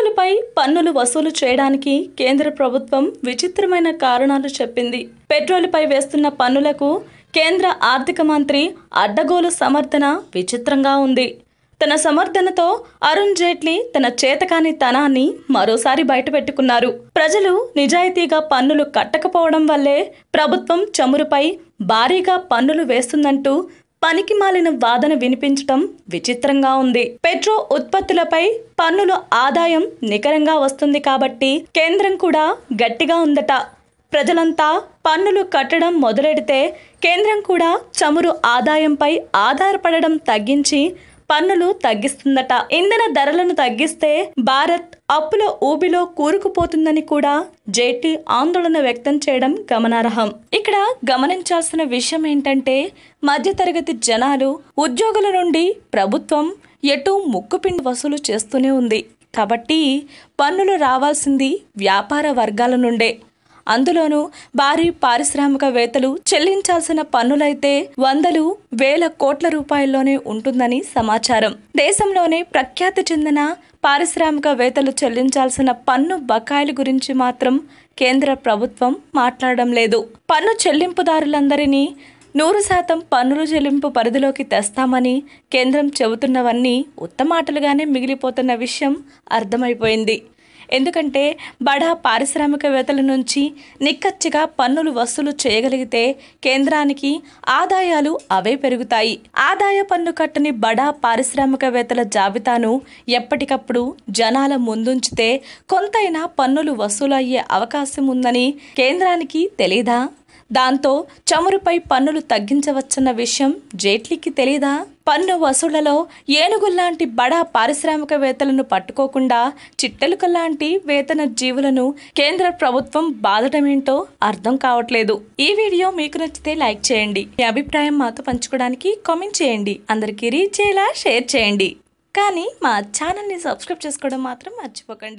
వాహనాలపై పన్నులు వసూలు చేయడానికి కేంద్ర ప్రభుత్వం విచిత్రమైన కారణాలు చెప్పింది పెట్రోల్పై వేస్తున్న పన్నులకు కేంద్ర ఆర్థిక మంత్రి అడ్డగోలు సమర్థన విచిత్రంగా ఉంది తన సమర్థనతో అరుణ్ జైట్లీ తన చేతకాని తనాన్ని మరోసారి బయటపెట్టుకున్నారు ప్రజలు నిజాయితీగా పన్నులు కట్టకపోవడం వల్లే ప్రభుత్వం చమురుపై భారీగా పన్నులు వేస్తుందంటూ పనికి మాలిన వాదన వినిపించటం విచిత్రంగా ఉంది పెట్రో ఉత్పత్తులపై పన్నుల ఆదాయం నికరంగా వస్తుంది కాబట్టి కేంద్రం కూడా గట్టిగా ఉందట ప్రజలంతా పన్నులు కట్టడం మొదలెడితే కేంద్రం కూడా చమురు ఆదాయంపై ఆధారపడడం తగ్గించి పన్నులు తగ్గిస్తుందట ఇంధన ధరలను తగ్గిస్తే భారత్ అప్పుల ఊబిలో కూరుకుపోతుందని కూడా జైట్లీ ఆందోళన వ్యక్తం చేయడం గమనార్హం ఇక్కడ గమనించాల్సిన విషయం ఏంటంటే మధ్యతరగతి జనాలు ఉద్యోగుల నుండి ప్రభుత్వం ఎటు ముక్కుపిండి వసూలు చేస్తూనే ఉంది కాబట్టి పన్నులు రావాల్సింది వ్యాపార వర్గాల నుండే అందులోనూ భారీ పారిశ్రామికవేత్తలు చెల్లించాల్సిన పన్నులైతే వందలు వేల కోట్ల రూపాయల్లోనే ఉంటుందని సమాచారం దేశంలోనే ప్రఖ్యాతి చెందిన పారిశ్రామికవేత్తలు చెల్లించాల్సిన పన్ను బకాయిల గురించి మాత్రం కేంద్ర ప్రభుత్వం మాట్లాడడం లేదు పన్ను చెల్లింపుదారులందరినీ నూరు శాతం పన్నులు చెల్లింపు పరిధిలోకి తెస్తామని కేంద్రం చెబుతున్నవన్నీ ఉత్తమాటలుగానే మిగిలిపోతున్న విషయం అర్థమైపోయింది ఎందుకంటే బడా పారిశ్రామికవేత్తల నుంచి నిక్కచ్చిగా పన్నులు వసూలు చేయగలిగితే కేంద్రానికి ఆదాయాలు అవే పెరుగుతాయి ఆదాయ పన్ను కట్టని బడా పారిశ్రామికవేత్తల జాబితాను ఎప్పటికప్పుడు జనాల ముందుంచితే కొంతైనా పన్నులు వసూలయ్యే అవకాశం ఉందని కేంద్రానికి తెలీదా దాంతో చమురుపై పన్నులు తగ్గించవచ్చన్న విషయం జైట్లీకి తెలీదా పన్ను వసూళ్లలో ఏనుగుల్లాంటి బడా పారిశ్రామికవేత్తలను పట్టుకోకుండా లాంటి వేతన జీవులను కేంద్ర ప్రభుత్వం బాధటమేంటో అర్థం కావట్లేదు ఈ వీడియో మీకు నచ్చితే లైక్ చేయండి మీ అభిప్రాయం మాతో పంచుకోవడానికి కామెంట్ చేయండి అందరికీ రీచ్ చేయాలా షేర్ చేయండి కానీ మా ఛానల్ని సబ్స్క్రైబ్ చేసుకోవడం మాత్రం మర్చిపోకండి